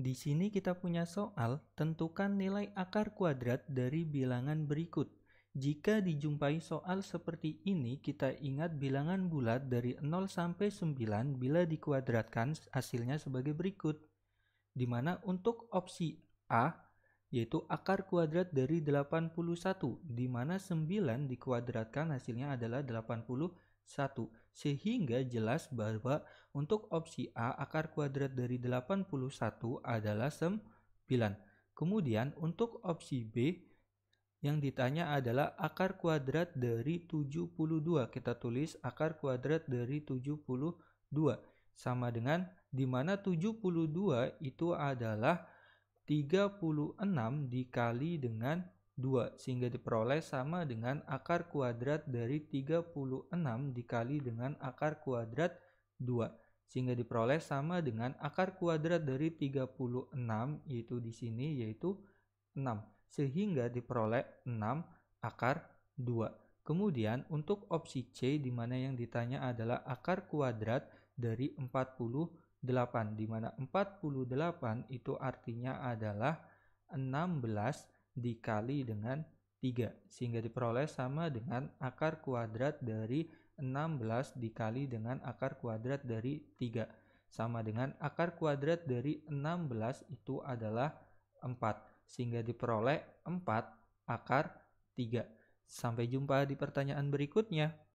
Di sini kita punya soal, tentukan nilai akar kuadrat dari bilangan berikut. Jika dijumpai soal seperti ini, kita ingat bilangan bulat dari 0 sampai 9 bila dikuadratkan hasilnya sebagai berikut. Di mana untuk opsi A, yaitu akar kuadrat dari 81, di mana 9 dikuadratkan hasilnya adalah 81 1. Sehingga jelas bahwa untuk opsi A akar kuadrat dari 81 adalah 9. Kemudian untuk opsi B yang ditanya adalah akar kuadrat dari 72. Kita tulis akar kuadrat dari 72 sama dengan di mana 72 itu adalah 36 dikali dengan 2 sehingga diperoleh sama dengan akar kuadrat dari 36 dikali dengan akar kuadrat 2 sehingga diperoleh sama dengan akar kuadrat dari 36 yaitu di sini yaitu 6 sehingga diperoleh 6 akar 2. Kemudian untuk opsi C di mana yang ditanya adalah akar kuadrat dari 48 di mana 48 itu artinya adalah 16 dikali dengan 3 sehingga diperoleh sama dengan akar kuadrat dari 16 dikali dengan akar kuadrat dari 3 sama dengan akar kuadrat dari 16 itu adalah 4 sehingga diperoleh 4 akar 3 sampai jumpa di pertanyaan berikutnya